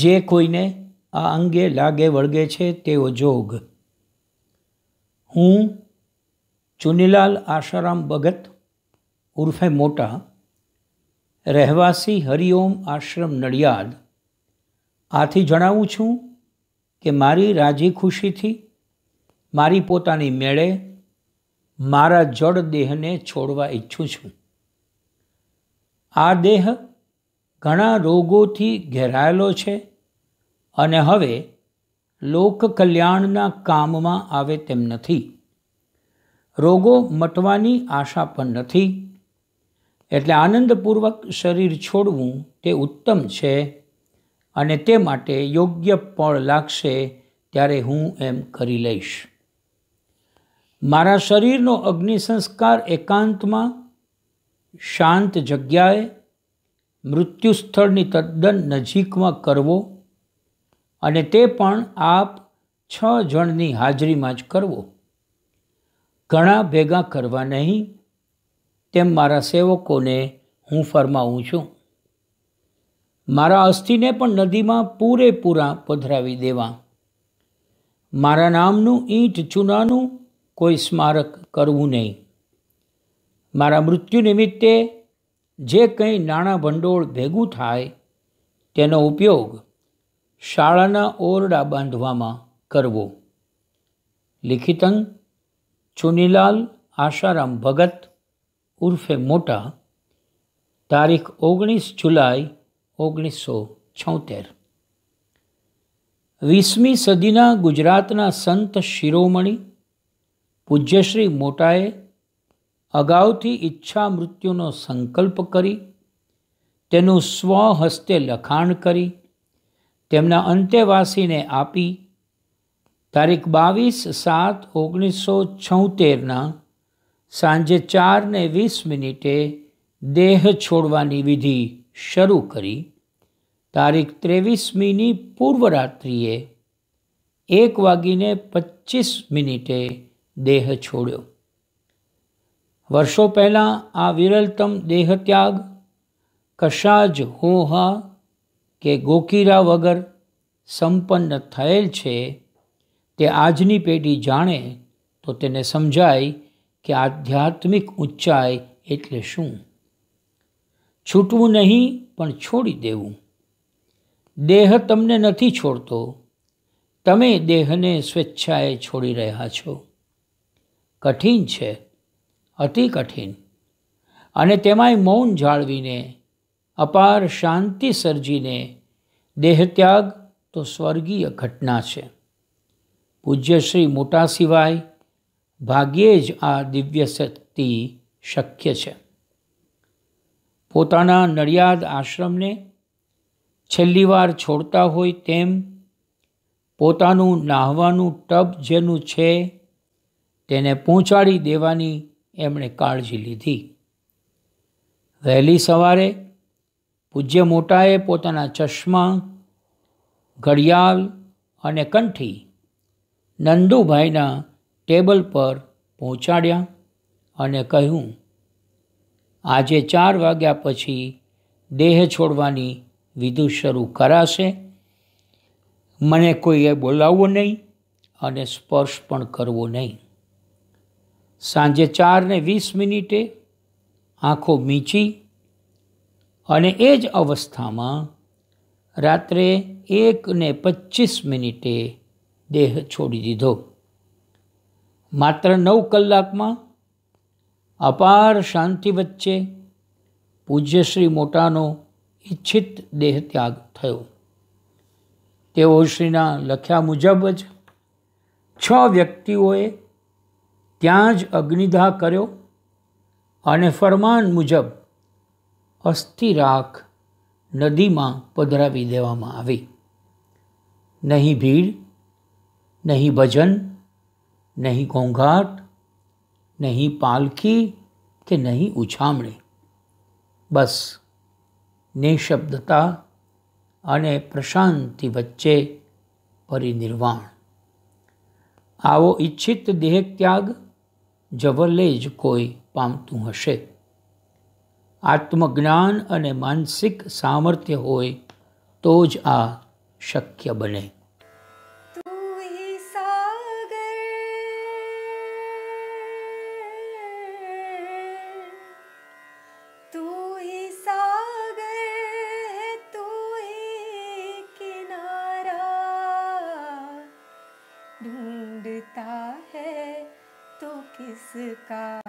જે કોઈને આ અંગે લાગે વળગે છે તેઓ જોગ હું ચુનીલાલ આશારામ ભગત ઉર્ફે મોટા રહેવાસી હરિઓમ આશ્રમ નડિયાદ આથી જણાવું છું કે મારી રાજી ખુશીથી મારી પોતાની મેળે મારા જડ દેહને છોડવા ઈચ્છું છું આ દેહ ઘણા રોગોથી ઘેરાયેલો છે અને હવે લોકકલ્યાણના કામમાં આવે તેમ નથી રોગો મટવાની આશા પણ નથી એટલે આનંદપૂર્વક શરીર છોડવું તે ઉત્તમ છે અને તે માટે યોગ્ય પળ લાગશે ત્યારે હું એમ કરી લઈશ મારા શરીરનો અગ્નિ સંસ્કાર એકાંતમાં શાંત જગ્યાએ મૃત્યુ સ્થળની તદ્દન નજીકમાં કરવો અને તે પણ આપ છ જણની હાજરીમાં જ કરવો ઘણા ભેગા કરવા નહીં તેમ મારા સેવકોને હું ફરમાવું છું મારા અસ્થિને પણ નદીમાં પૂરેપૂરા પધરાવી દેવા મારા નામનું ઈંટ ચૂનાનું કોઈ સ્મારક કરવું નહીં મારા મૃત્યુ નિમિત્તે જે કંઈ નાણાં ભંડોળ ભેગું થાય તેનો ઉપયોગ શાળાના ઓરડા બાંધવામાં કરવો લિખિતંગ ચુનીલાલ આશારામ ભગત ઉર્ફે મોટા તારીખ ઓગણીસ જુલાઈ ઓગણીસો છોતેર વીસમી સદીના ગુજરાતના સંત શિરોમણી પૂજ્યશ્રી મોટાએ અગાઉથી ઈચ્છા મૃત્યુનો સંકલ્પ કરી તેનું સ્વહસ્તે લખાણ કરી તેમના અંતેવાસીને આપી તારીખ બાવીસ સાત ઓગણીસો છોતેરના સાંજે ચારને વીસ મિનિટે દેહ છોડવાની વિધિ શરૂ કરી તારીખ ત્રેવીસમીની પૂર્વરાત્રિએ એક વાગીને પચીસ મિનિટે દેહ છોડ્યો વર્ષો પહેલાં આ વિરલતમ દેહત્યાગ કશા જ હોહા કે ગોકીરા વગર સંપન્ન થયેલ છે તે આજની પેઢી જાણે તો તેને સમજાય કે આધ્યાત્મિક ઊંચાઈ એટલે શું છૂટવું નહીં પણ છોડી દેવું દેહ તમને નથી છોડતો તમે દેહને સ્વેચ્છાએ છોડી રહ્યા છો કઠિન છે અતિ કઠિન અને તેમાંય મૌન જાળવીને અપાર શાંતિ સર્જીને દેહત્યાગ તો સ્વર્ગીય ઘટના છે પૂજ્ય શ્રી મોટા સિવાય ભાગ્યે જ આ દિવ્ય શક્તિ શક્ય છે પોતાના નડિયાદ આશ્રમને છેલ્લી વાર છોડતા હોય તેમ પોતાનું નાહવાનું ટબ જેનું છે તેને પહોંચાડી દેવાની એમણે કાળજી લીધી વહેલી સવારે પૂજ્ય મોટાએ પોતાના ચશ્મા ઘડિયાળ અને કંઠી નંદુભાઈના ટેબલ પર પહોંચાડ્યા અને કહ્યું આજે ચાર વાગ્યા પછી દેહ છોડવાની વિધુ શરૂ કરાશે મને કોઈએ બોલાવવો નહીં અને સ્પર્શ પણ કરવો નહીં સાંજે ચારને વીસ મિનિટે આંખો મીચી અને એ જ અવસ્થામાં રાત્રે એકને પચીસ મિનિટે દેહ છોડી દીધો માત્ર નવ કલાકમાં અપાર શાંતિ વચ્ચે પૂજ્યશ્રી મોટાનો ઈચ્છિત દેહ ત્યાગ થયો તેઓ શ્રીના લખ્યા મુજબ જ છ વ્યક્તિઓએ ત્યાં જ અગ્નિદાહ કર્યો અને ફરમાન મુજબ અસ્થિ રાખ નદીમાં પધરાવી દેવામાં આવી નહીં ભીડ નહીં ભજન નહીં ઘોંઘાટ નહીં પાલખી કે નહીં ઉછામણી બસ નિઃશબ્દતા અને પ્રશાંતિ વચ્ચે પરિનિર્વાણ આવો ઈચ્છિત દેહ ત્યાગ જવલ્લે જ કોઈ પામતું હશે આત્મજ્ઞાન અને માનસિક સામર્થ્ય હોય તો જ આ શક્ય બને